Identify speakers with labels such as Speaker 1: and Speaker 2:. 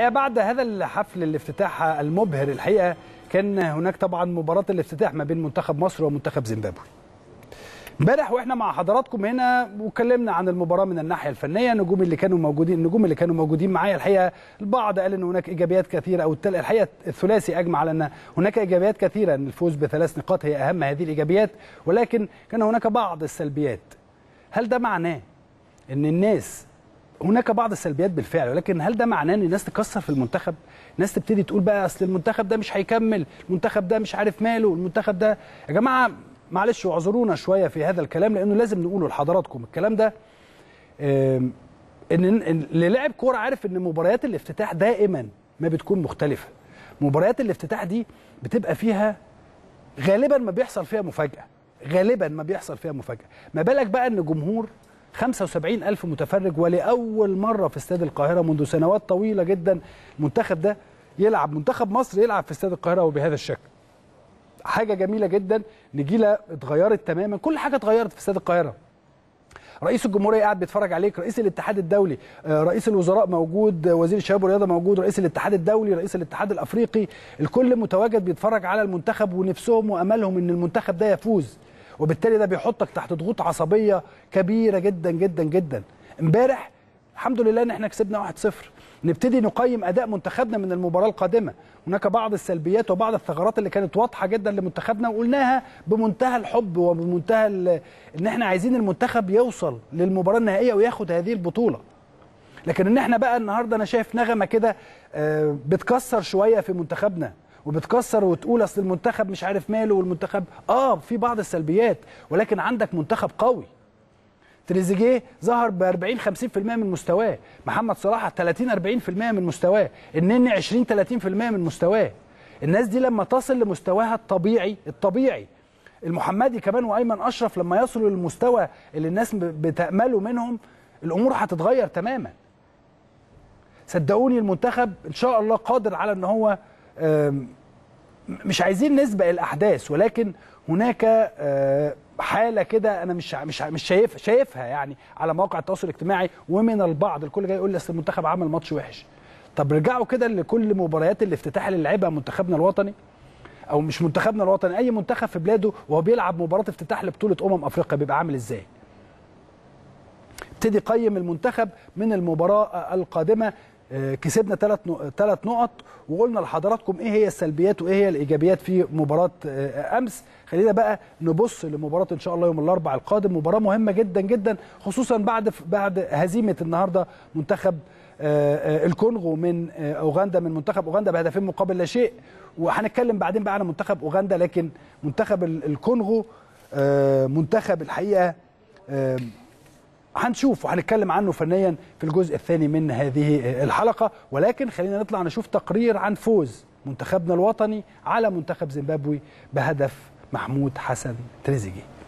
Speaker 1: الحقيقه بعد هذا الحفل الافتتاح المبهر الحقيقه كان هناك طبعا مباراه الافتتاح ما بين منتخب مصر ومنتخب زيمبابوي امبارح واحنا مع حضراتكم هنا وكلمنا عن المباراه من الناحيه الفنيه النجوم اللي كانوا موجودين النجوم اللي كانوا موجودين معايا الحقيقه البعض قال ان هناك ايجابيات كثيره او الحقيقه الثلاثي اجمع على ان هناك ايجابيات كثيره ان الفوز بثلاث نقاط هي اهم هذه الايجابيات ولكن كان هناك بعض السلبيات هل ده معناه ان الناس هناك بعض السلبيات بالفعل ولكن هل ده معناه ان الناس تكسر في المنتخب؟ الناس تبتدي تقول بقى اصل المنتخب ده مش هيكمل، المنتخب ده مش عارف ماله، المنتخب ده يا جماعه معلش اعذرونا شويه في هذا الكلام لانه لازم نقوله لحضراتكم الكلام ده ان اللي لاعب كوره عارف ان مباريات الافتتاح دائما ما بتكون مختلفه. مباريات الافتتاح دي بتبقى فيها غالبا ما بيحصل فيها مفاجاه، غالبا ما بيحصل فيها مفاجاه، ما بالك بقى ان جمهور 75 ألف متفرج ولأول مرة في استاد القاهرة منذ سنوات طويلة جدا المنتخب ده يلعب منتخب مصر يلعب في استاد القاهرة وبهذا الشكل حاجة جميلة جدا نجيلة اتغيرت تماما كل حاجة اتغيرت في استاد القاهرة رئيس الجمهوريه قاعد بيتفرج عليك رئيس الاتحاد الدولي آه، رئيس الوزراء موجود وزير الشباب والرياضه موجود رئيس الاتحاد الدولي رئيس الاتحاد الافريقي الكل متواجد بيتفرج على المنتخب ونفسهم واملهم ان المنتخب ده يفوز وبالتالي ده بيحطك تحت ضغوط عصبيه كبيره جدا جدا جدا امبارح الحمد لله ان احنا كسبنا 1-0 نبتدي نقيم اداء منتخبنا من المباراه القادمه هناك بعض السلبيات وبعض الثغرات اللي كانت واضحه جدا لمنتخبنا وقلناها بمنتهى الحب وبمنتهى ان احنا عايزين المنتخب يوصل للمباراه النهائيه وياخد هذه البطوله لكن ان احنا بقى النهارده انا شايف نغمه كده آه، بتكسر شويه في منتخبنا وبتكسر وتقول اصل المنتخب مش عارف ماله والمنتخب اه في بعض السلبيات ولكن عندك منتخب قوي تريزيجيه ظهر ب 40 50% من مستواه محمد صلاح 30 40% من مستواه النني 20 30% من مستواه الناس دي لما تصل لمستواها الطبيعي الطبيعي المحمدي كمان وايمن اشرف لما يصلوا للمستوى اللي الناس بتامله منهم الامور هتتغير تماما صدقوني المنتخب ان شاء الله قادر على ان هو مش عايزين نسبق الاحداث ولكن هناك آه، حاله كده انا مش مش مش شايف شايفها يعني على مواقع التواصل الاجتماعي ومن البعض الكل جاي يقول لي اصل المنتخب عمل ماتش وحش طب رجعوا كده لكل مباريات الافتتاح اللي لعبها منتخبنا الوطني او مش منتخبنا الوطني اي منتخب في بلاده وهو بيلعب مباراه افتتاح لبطوله امم افريقيا بيبقى عامل ازاي ابتدي قيم المنتخب من المباراه آه، القادمه آه، كسبنا ثلاث ثلاث نقط وقلنا لحضراتكم ايه هي السلبيات وايه هي الايجابيات في مباراه آه، آه، امس خلينا بقى نبص لمباراه ان شاء الله يوم الاربعاء القادم مباراه مهمه جدا جدا خصوصا بعد بعد هزيمه النهارده منتخب الكونغو من اوغندا من منتخب اوغندا بهدفين مقابل لا شيء وهنتكلم بعدين بقى على منتخب اوغندا لكن منتخب الكونغو منتخب الحقيقه هنشوف وهنتكلم عنه فنيا في الجزء الثاني من هذه الحلقه ولكن خلينا نطلع نشوف تقرير عن فوز منتخبنا الوطني على منتخب زيمبابوي بهدف محمود حسن تريزيجيه